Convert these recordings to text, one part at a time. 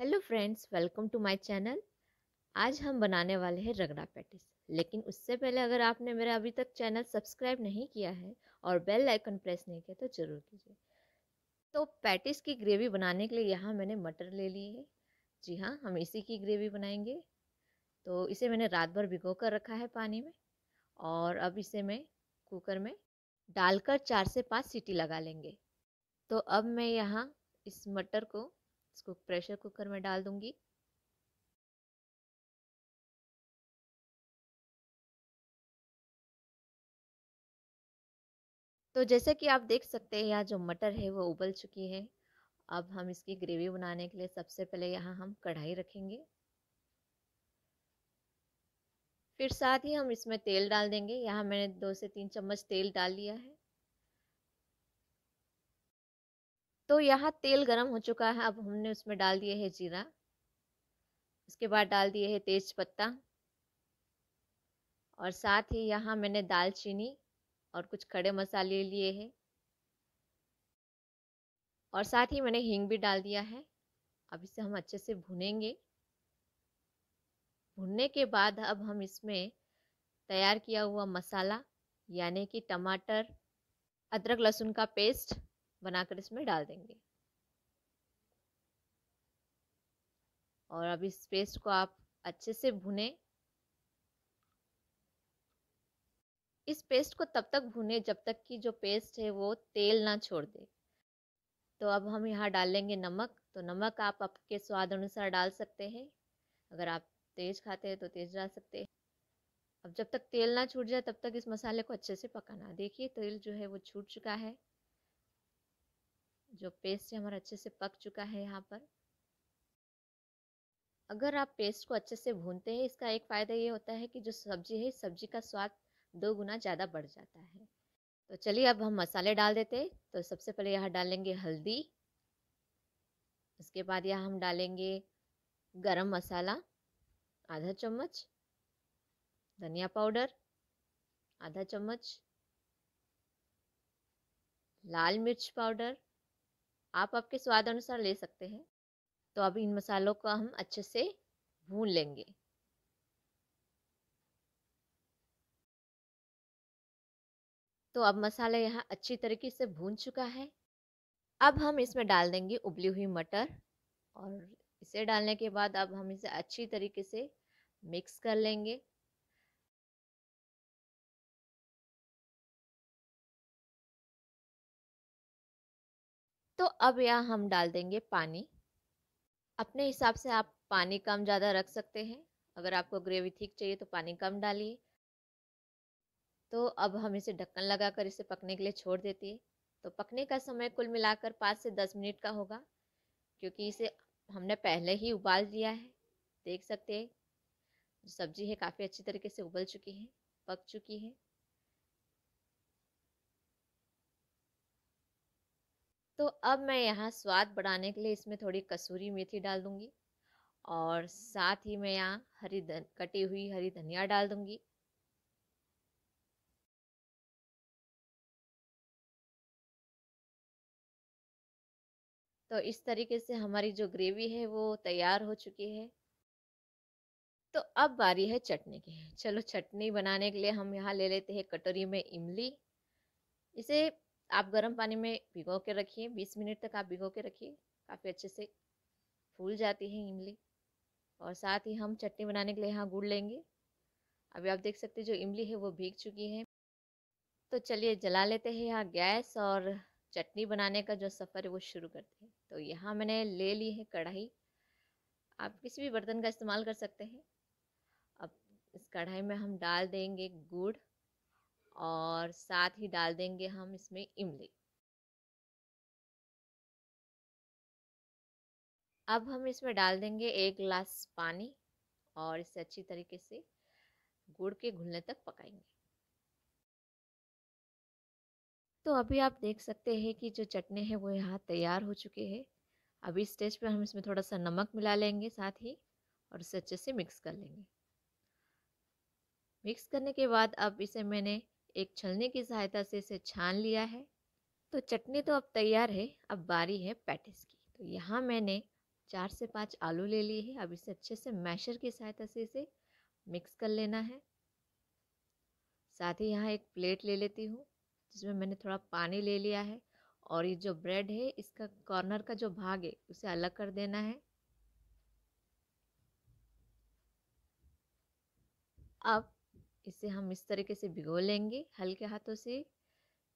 hello friends welcome to my channel आज हम बनाने वाले हैं रगड़ा पैटिस लेकिन उससे पहले अगर आपने मेरा अभी तक चैनल सब्सक्राइब नहीं किया है और बेल आइकन प्रेस नहीं किया तो ज़रूर कीजिए तो पैटिस की ग्रेवी बनाने के लिए यहाँ मैंने मटर ले ली है जी हाँ हम इसी की ग्रेवी बनाएंगे तो इसे मैंने रात भर भिगो कर रखा है पानी में और अब इसे मैं कुकर में डालकर चार से पाँच सीटी लगा लेंगे तो अब मैं यहाँ इस मटर को इसको प्रेशर कुकर में डाल दूंगी तो जैसे कि आप देख सकते हैं यहाँ जो मटर है वो उबल चुकी है अब हम इसकी ग्रेवी बनाने के लिए सबसे पहले यहाँ हम कढ़ाई रखेंगे फिर साथ ही हम इसमें तेल डाल देंगे यहाँ मैंने दो से तीन चम्मच तेल डाल लिया है तो यहाँ तेल गरम हो चुका है अब हमने उसमें डाल दिए है जीरा उसके बाद डाल दिए है तेज पत्ता और साथ ही यहाँ मैंने दालचीनी और कुछ खड़े मसाले लिए हैं और साथ ही मैंने हींग भी डाल दिया है अब इसे हम अच्छे से भुनेंगे भुनने के बाद अब हम इसमें तैयार किया हुआ मसाला यानी कि टमाटर अदरक लहसुन का पेस्ट बनाकर इसमें डाल देंगे और अब इस पेस्ट को आप अच्छे से भुने इस पेस्ट को तब तक भुने जब तक कि जो पेस्ट है वो तेल ना छोड़ दे तो अब हम यहाँ डालेंगे नमक तो नमक आप आपके स्वाद अनुसार डाल सकते हैं अगर आप तेज खाते हैं तो तेज डाल सकते हैं अब जब तक तेल ना छूट जाए तब तक इस मसाले को अच्छे से पकाना देखिए तेल जो है वो छूट चुका है जो पेस्ट है हमारा अच्छे से पक चुका है यहाँ पर अगर आप पेस्ट को अच्छे से भूनते हैं इसका एक फ़ायदा ये होता है कि जो सब्जी है सब्जी का स्वाद दो गुना ज़्यादा बढ़ जाता है तो चलिए अब हम मसाले डाल देते तो सबसे पहले यहाँ डालेंगे हल्दी उसके बाद यहाँ हम डालेंगे गरम मसाला आधा चम्मच धनिया पाउडर आधा चम्मच लाल मिर्च पाउडर आप आपके स्वाद अनुसार ले सकते हैं तो अब इन मसालों को हम अच्छे से भून लेंगे तो अब मसाला यहाँ अच्छी तरीके से भून चुका है अब हम इसमें डाल देंगे उबली हुई मटर और इसे डालने के बाद अब हम इसे अच्छी तरीके से मिक्स कर लेंगे तो अब यहाँ हम डाल देंगे पानी अपने हिसाब से आप पानी कम ज़्यादा रख सकते हैं अगर आपको ग्रेवी ठीक चाहिए तो पानी कम डालिए तो अब हम इसे ढक्कन लगाकर इसे पकने के लिए छोड़ देते हैं तो पकने का समय कुल मिलाकर पाँच से दस मिनट का होगा क्योंकि इसे हमने पहले ही उबाल दिया है देख सकते हैं जो सब्जी है काफ़ी अच्छी तरीके से उबल चुकी है पक चुकी है तो अब मैं यहाँ स्वाद बढ़ाने के लिए इसमें थोड़ी कसूरी मेथी डाल दूँगी और साथ ही मैं यहाँ हरी धन कटी हुई हरी धनिया डाल दूँगी तो इस तरीके से हमारी जो ग्रेवी है वो तैयार हो चुकी है तो अब बारी है चटनी की चलो चटनी बनाने के लिए हम यहाँ ले लेते हैं कटोरी में इमली इसे आप गर्म पानी में भिगो के रखिए 20 मिनट तक आप भिगो के रखिए काफ़ी अच्छे से फूल जाती है इमली और साथ ही हम चटनी बनाने के लिए यहाँ गुड़ लेंगे अभी आप देख सकते जो इमली है वो भीग चुकी है तो चलिए जला लेते हैं यहाँ गैस और चटनी बनाने का जो सफ़र है वो शुरू करते हैं तो यहाँ मैंने ले ली है कढ़ाई आप किसी भी बर्तन का इस्तेमाल कर सकते हैं अब इस कढ़ाई में हम डाल देंगे गुड़ और साथ ही डाल देंगे हम इसमें इमली अब हम इसमें डाल देंगे एक गिलास पानी और इसे अच्छी तरीके से गुड़ के घुलने तक पकाएंगे तो अभी आप देख सकते हैं कि जो चटनी है वो यहाँ तैयार हो चुके हैं अभी स्टेज पे हम इसमें थोड़ा सा नमक मिला लेंगे साथ ही और इसे अच्छे से मिक्स कर लेंगे मिक्स करने के बाद अब इसे मैंने एक छलने की सहायता से इसे छान लिया है तो चटनी तो अब तैयार है अब बारी है पैटिस की तो यहाँ मैंने चार से पाँच आलू ले लिए हैं अब इसे अच्छे से मैशर की सहायता से इसे मिक्स कर लेना है साथ ही यहाँ एक प्लेट ले लेती हूँ जिसमें मैंने थोड़ा पानी ले लिया है और ये जो ब्रेड है इसका कॉर्नर का जो भाग है उसे अलग कर देना है अब इसे हम इस तरीके से भिगो लेंगे हल्के हाथों से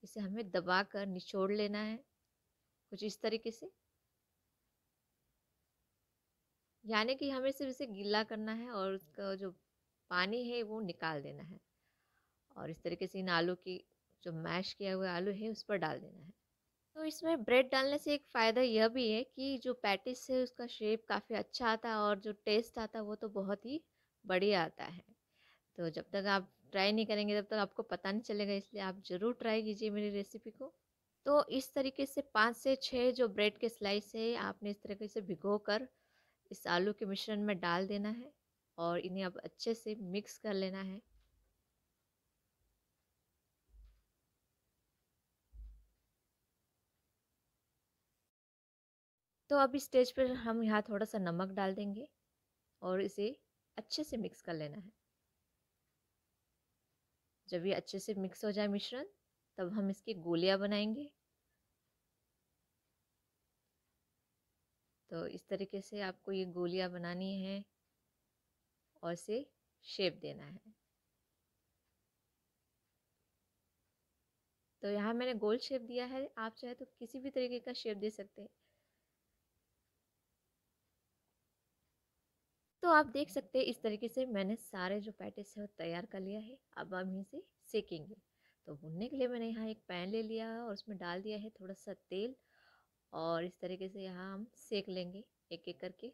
इसे हमें दबा कर निचोड़ लेना है कुछ इस तरीके से यानी कि हमें सिर्फ इसे गीला करना है और उसका जो पानी है वो निकाल देना है और इस तरीके से इन आलू की जो मैश किया हुआ आलू है उस पर डाल देना है तो इसमें ब्रेड डालने से एक फ़ायदा यह भी है कि जो पैटिस है उसका शेप काफ़ी अच्छा आता है और जो टेस्ट आता है वो तो बहुत ही बढ़िया आता है तो जब तक आप ट्राई नहीं करेंगे तब तक आपको पता नहीं चलेगा इसलिए आप ज़रूर ट्राई कीजिए मेरी रेसिपी को तो इस तरीके से पाँच से छः जो ब्रेड के स्लाइस है आपने इस तरीके से भिगो कर इस आलू के मिश्रण में डाल देना है और इन्हें अब अच्छे से मिक्स कर लेना है तो अब इस स्टेज पर हम यहाँ थोड़ा सा नमक डाल देंगे और इसे अच्छे से मिक्स कर लेना है जब ये अच्छे से मिक्स हो जाए मिश्रण तब हम इसकी गोलियाँ बनाएंगे तो इस तरीके से आपको ये गोलियाँ बनानी है और इसे शेप देना है तो यहाँ मैंने गोल शेप दिया है आप चाहे तो किसी भी तरीके का शेप दे सकते हैं तो आप देख सकते हैं इस तरीके से मैंने सारे जो पैटिस है वो तैयार कर लिया है अब हम इसे सेकेंगे तो भुनने के लिए मैंने यहाँ एक पैन ले लिया है और उसमें डाल दिया है थोड़ा सा तेल और इस तरीके से यहाँ हम सेक लेंगे एक एक करके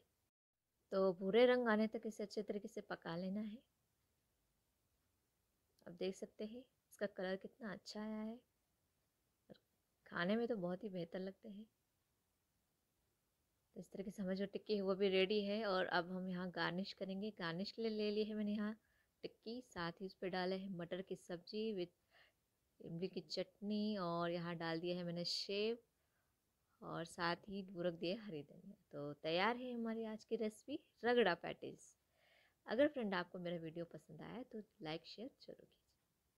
तो भूरे रंग आने तक इसे अच्छे तरीके से पका लेना है अब देख सकते हैं इसका कलर कितना अच्छा आया है खाने में तो बहुत ही बेहतर लगते हैं तो इस तरीके से समझ जो टिक्की है वो भी रेडी है और अब हम यहाँ गार्निश करेंगे गार्निश के लिए ले लिए है मैंने यहाँ टिक्की साथ ही उस पर डाले हैं मटर की सब्जी विथ इमली की चटनी और यहाँ डाल दिया है मैंने शेव और साथ ही बुरक दिए हरी धनिया तो तैयार है हमारी आज की रेसिपी रगड़ा पैटीज अगर फ्रेंड आपको मेरा वीडियो पसंद आया तो लाइक शेयर जरूर